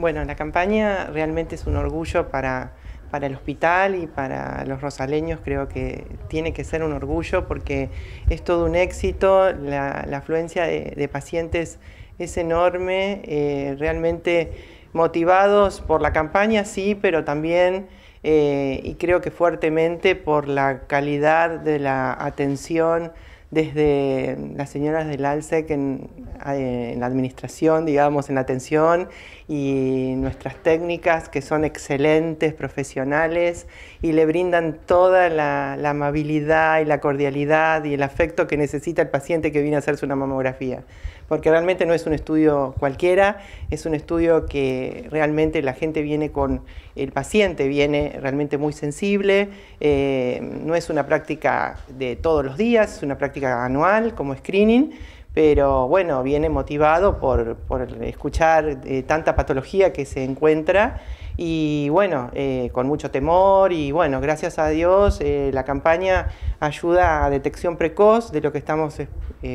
Bueno, la campaña realmente es un orgullo para, para el hospital y para los rosaleños creo que tiene que ser un orgullo porque es todo un éxito, la, afluencia de, pacientes es enorme, eh, realmente motivados por la campaña, sí, pero también eh, y creo que fuertemente por la calidad de la atención desde las señoras del ALSEC en, en la administración, digamos, en la atención y nuestras técnicas que son excelentes, profesionales y le brindan toda la, amabilidad y la cordialidad y el afecto que necesita el paciente que viene a hacerse una mamografía. Porque realmente no es un estudio cualquiera, es un estudio que realmente la gente viene con, el paciente viene realmente muy sensible, eh, no es una práctica de todos los días, es una práctica anual como screening pero bueno, viene motivado por, escuchar eh, tanta patología que se encuentra y bueno, eh, con mucho temor y bueno, gracias a Dios eh, la campaña ayuda a detección precoz de lo que estamos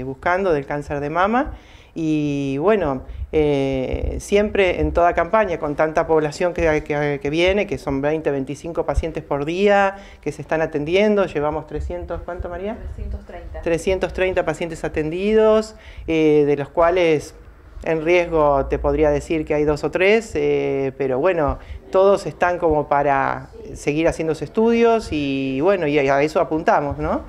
buscando del cáncer de mama y bueno, eh, siempre en toda campaña, con tanta población que, que, viene, que son 20, 25 pacientes por día, que se están atendiendo, llevamos 300, ¿cuánto María? 330. 330 pacientes atendidos, eh, de los cuales en riesgo te podría decir que hay dos o tres, eh, pero bueno, todos están como para seguir sus estudios y bueno, y a eso apuntamos, ¿no?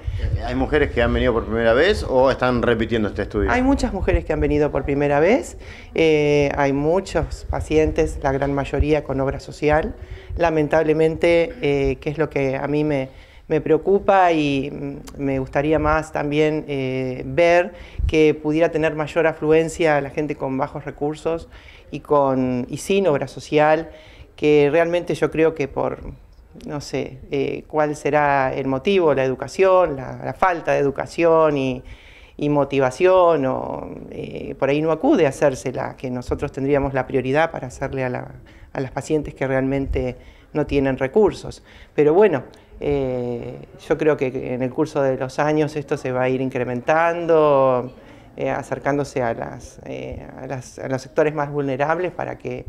¿Hay mujeres que han venido por primera vez o están repitiendo este estudio? Hay muchas mujeres que han venido por primera vez, eh, hay muchos pacientes, la gran mayoría con obra social, lamentablemente, eh, que es lo que a mí me, preocupa y mm, me gustaría más también eh, ver que pudiera tener mayor afluencia a la gente con bajos recursos y, con, y sin obra social, que realmente yo creo que por, no sé, eh, cuál será el motivo, la educación, la, falta de educación y, motivación, eh, por ahí no acude a hacérsela, que nosotros tendríamos la prioridad para hacerle a, las pacientes que realmente no tienen recursos. Pero bueno, eh, yo creo que en el curso de los años esto se va a ir incrementando, acercándose a, las, a los sectores más vulnerables para que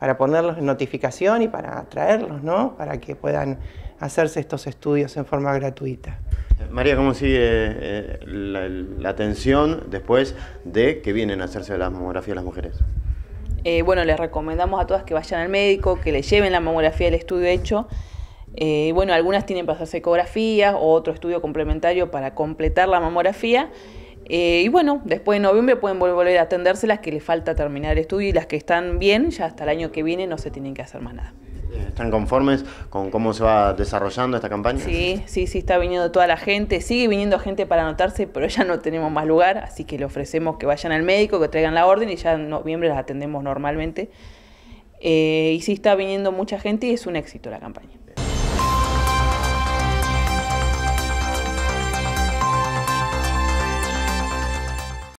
para ponerlos en notificación y para atraerlos, ¿no? Para que puedan hacerse estos estudios en forma gratuita. María, ¿cómo sigue eh, la, atención después de que vienen a hacerse la mamografía las mujeres? Eh, bueno, les recomendamos a todas que vayan al médico, que les lleven la mamografía del estudio hecho. Eh, bueno, algunas tienen para hacerse ecografías o otro estudio complementario para completar la mamografía. Eh, y bueno, después de noviembre pueden volver a atenderse las que les falta terminar el estudio y las que están bien, ya hasta el año que viene no se tienen que hacer más nada. Eh, ¿Están conformes con cómo se va desarrollando esta campaña? Sí, sí, sí, está viniendo toda la gente, sigue viniendo gente para anotarse, pero ya no tenemos más lugar, así que le ofrecemos que vayan al médico, que traigan la orden y ya en noviembre las atendemos normalmente. Eh, y sí está viniendo mucha gente y es un éxito la campaña.